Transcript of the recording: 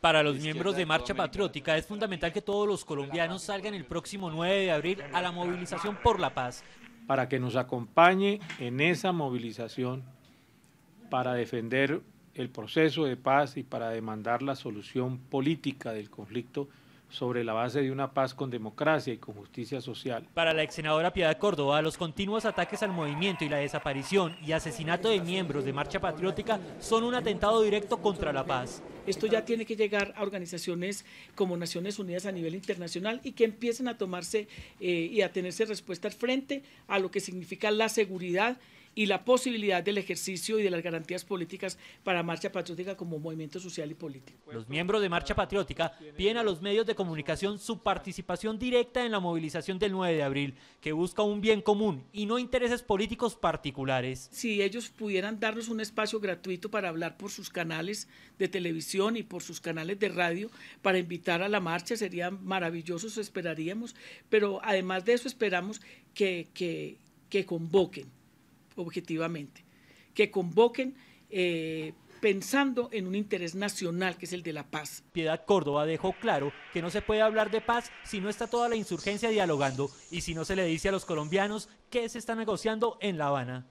Para los miembros de Marcha Patriótica es fundamental que todos los colombianos salgan el próximo 9 de abril a la movilización por la paz. Para que nos acompañe en esa movilización para defender el proceso de paz y para demandar la solución política del conflicto sobre la base de una paz con democracia y con justicia social. Para la ex senadora Piedad Córdoba, los continuos ataques al movimiento y la desaparición y asesinato de miembros de Marcha Patriótica son un atentado directo contra la paz. Esto ya tiene que llegar a organizaciones como Naciones Unidas a nivel internacional y que empiecen a tomarse eh, y a tenerse al frente a lo que significa la seguridad y la posibilidad del ejercicio y de las garantías políticas para Marcha Patriótica como movimiento social y político. Los miembros de Marcha Patriótica piden a los medios de comunicación su participación directa en la movilización del 9 de abril, que busca un bien común y no intereses políticos particulares. Si ellos pudieran darnos un espacio gratuito para hablar por sus canales de televisión y por sus canales de radio, para invitar a la marcha, sería maravilloso, esperaríamos, pero además de eso esperamos que, que, que convoquen objetivamente, que convoquen eh, pensando en un interés nacional que es el de la paz. Piedad Córdoba dejó claro que no se puede hablar de paz si no está toda la insurgencia dialogando y si no se le dice a los colombianos qué se está negociando en La Habana.